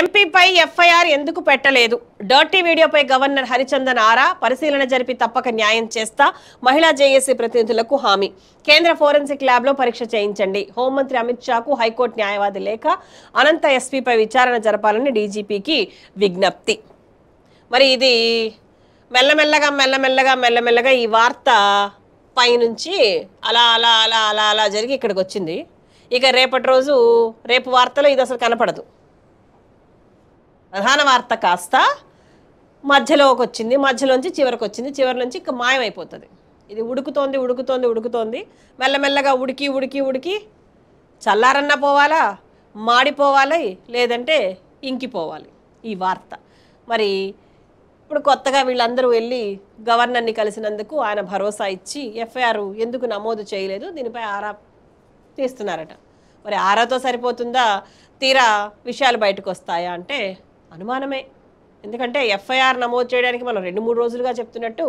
ఎంపీపై FIR ఎందుకు పెట్టలేదు dirty వీడియోపై గవర్నర్ హరిచందన్ ఆరా పరిశీలన జరిపి తప్పక న్యాయం చేస్తా మహిళా జేఏసీ ప్రతినిధులకు హామీ కేంద్ర ఫోరెన్సిక్ ల్యాబ్లో పరీక్ష చేయించండి హోంమంత్రి అమిత్ షాకు హైకోర్టు న్యాయవాది లేఖ అనంత ఎస్పీపై విచారణ జరపాలని డీజీపీకి విజ్ఞప్తి మరి ఇది మెల్లమెల్లగా మెల్లమెల్లగా మెల్లమెల్లగా ఈ వార్త పైనుంచి అలా అలా అలా అలా అలా జరిగి ఇక్కడికి వచ్చింది ఇక రేపటి రోజు రేపు వార్తలో ఇది అసలు కనపడదు ప్రధాన వార్త కాస్త మధ్యలోకి వచ్చింది మధ్యలోంచి చివరికి వచ్చింది చివరి నుంచి ఇక మాయమైపోతుంది ఇది ఉడుకుతోంది ఉడుకుతోంది ఉడుకుతోంది మెల్లమెల్లగా ఉడికి ఉడికి ఉడికి చల్లారన్నా పోవాలా మాడిపోవాలి లేదంటే ఇంకిపోవాలి ఈ వార్త మరి ఇప్పుడు కొత్తగా వీళ్ళందరూ వెళ్ళి గవర్నర్ని కలిసినందుకు ఆయన భరోసా ఇచ్చి ఎఫ్ఐఆర్ ఎందుకు నమోదు చేయలేదు దీనిపై ఆరా తీస్తున్నారట మరి ఆరాతో సరిపోతుందా తీరా విషయాలు బయటకు వస్తాయా అంటే అనుమానమే ఎందుకంటే ఎఫ్ఐఆర్ నమోదు చేయడానికి మనం రెండు మూడు రోజులుగా చెప్తున్నట్టు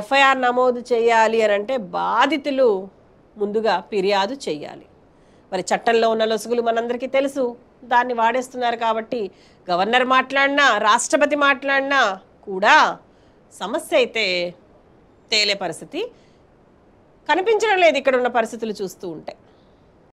ఎఫ్ఐఆర్ నమోదు చేయాలి అని అంటే బాధితులు ముందుగా ఫిర్యాదు చేయాలి మరి చట్టంలో ఉన్న లొసుగులు మనందరికీ తెలుసు దాన్ని వాడేస్తున్నారు కాబట్టి గవర్నర్ మాట్లాడినా రాష్ట్రపతి మాట్లాడినా కూడా సమస్య అయితే తేలే పరిస్థితి కనిపించడం లేదు ఇక్కడ ఉన్న పరిస్థితులు చూస్తూ ఉంటాయి